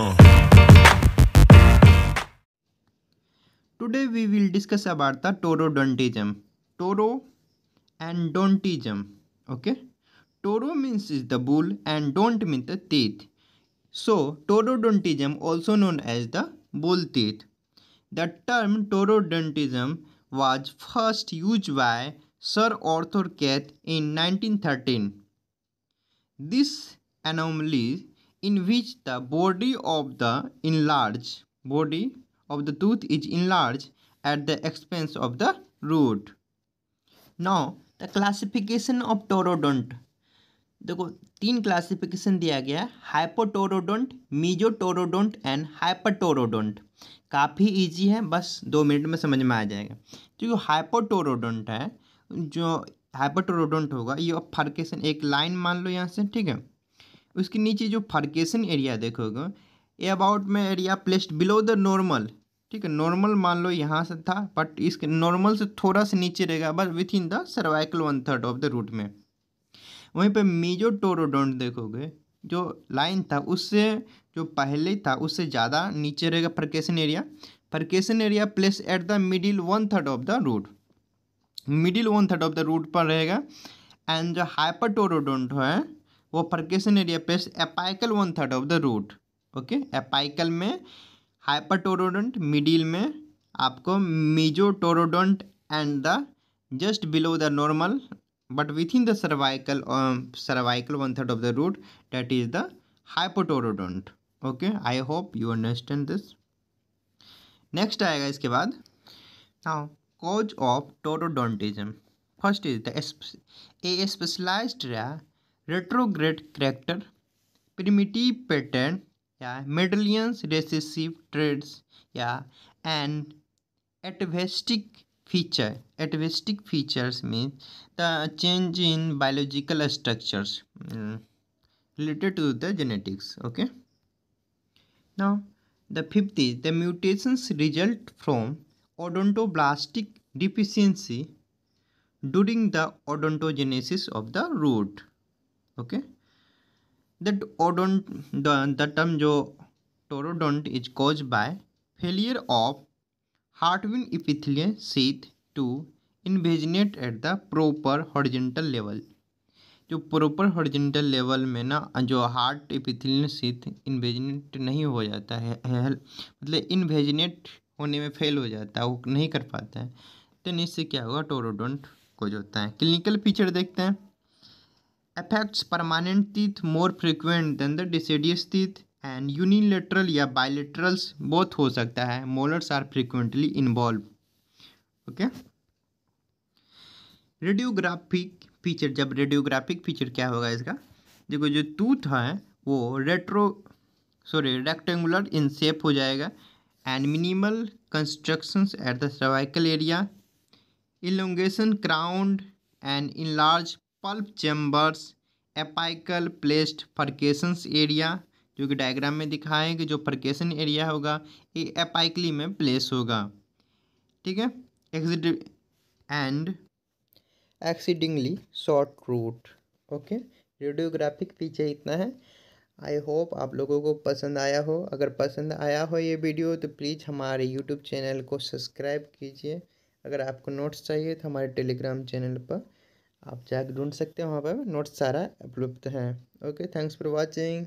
Uh. Today we will discuss about the torodontism. Toro and dontism. Okay. Toro means is the bull and don't means the teeth. So torodontism also known as the bull teeth. The term torodontism was first used by Sir Arthur Keith in 1913. This anomaly in in which the body of the enlarged body of the tooth is enlarged at the expense of the root. Now the classification of torodont. देखो तीन classification दिया गया है हाइपोटोरोडोंट मीजोटोरोडोंट and हाइपरटोरोडोंट काफ़ी easy है बस दो minute में समझ में आ जाएगा तो क्योंकि हाइपोटोरोडोंट है जो हाइपरटोरोडोंट होगा ये ऑफ फर्केशन एक लाइन मान लो यहाँ से ठीक है उसके नीचे जो फार्केशन एरिया देखोगे ए अबाउट में area placed below the normal ठीक है नॉर्मल मान लो यहाँ से था बट इसके नॉर्मल से थोड़ा सा नीचे रहेगा बस within the cervical one third of the root में वहीं पे मीजो टोरोडोंट देखोगे जो लाइन था उससे जो पहले था उससे ज़्यादा नीचे रहेगा furcation area furcation area place at the middle one third of the root middle one third of the root पर रहेगा एंड जो हाइपर टोरोडोंट है वो फर्केशन एरिया पे apical one third of the root okay apical में hypertaurodont middle में आपको mesotaurodont and the just below the normal but within the cervical cervical one third of the root that is the hypotaurodont okay I hope you understand this next आएगा इसके बाद now cause of taurodontism first is the a specialised rare retrograde character primitive pattern yeah medallions recessive traits yeah and atavistic feature atavistic features means the change in biological structures mm, related to the genetics okay now the fifth is the mutations result from odontoblastic deficiency during the odontogenesis of the root okay that odont the term जो taurodont is cause by failure of Hertwig epithelial sheath to invaginate at the proper horizontal level जो proper horizontal level में ना जो heart इपिथिलियन sheath इन्वेजनेट नहीं हो जाता है मतलब इन्वेजनेट होने में फेल हो जाता है वो नहीं कर पाता है तो इससे क्या होगा टोरोडोंट कोज होता है क्लिनिकल फीचर देखते हैं affects permanent teeth more frequent than the deciduous teeth and unilateral या बायलेटरल्स बोथ हो सकता है molars are frequently involve okay radiographic feature जब रेडियोग्राफिक फीचर क्या होगा इसका देखो जो टूथ है वो retro sorry rectangular in shape हो जाएगा and minimal construction at the cervical area elongation crowned and in large pulp chambers apical placed furcations area जो कि डायग्राम में दिखाएँ कि जो फर्केशन एरिया होगा ये एपाइकली में प्लेस होगा ठीक है exceed and exceedingly short root okay radiographic पीछे इतना है आई होप आप लोगों को पसंद आया हो अगर पसंद आया हो ये वीडियो तो प्लीज़ हमारे यूट्यूब चैनल को सब्सक्राइब कीजिए अगर आपको नोट्स चाहिए तो हमारे टेलीग्राम चैनल पर आप जाकर ढूंढ सकते हैं वहाँ पर नोट्स सारा उपलब्ध हैं ओके थैंक्स फॉर वॉचिंग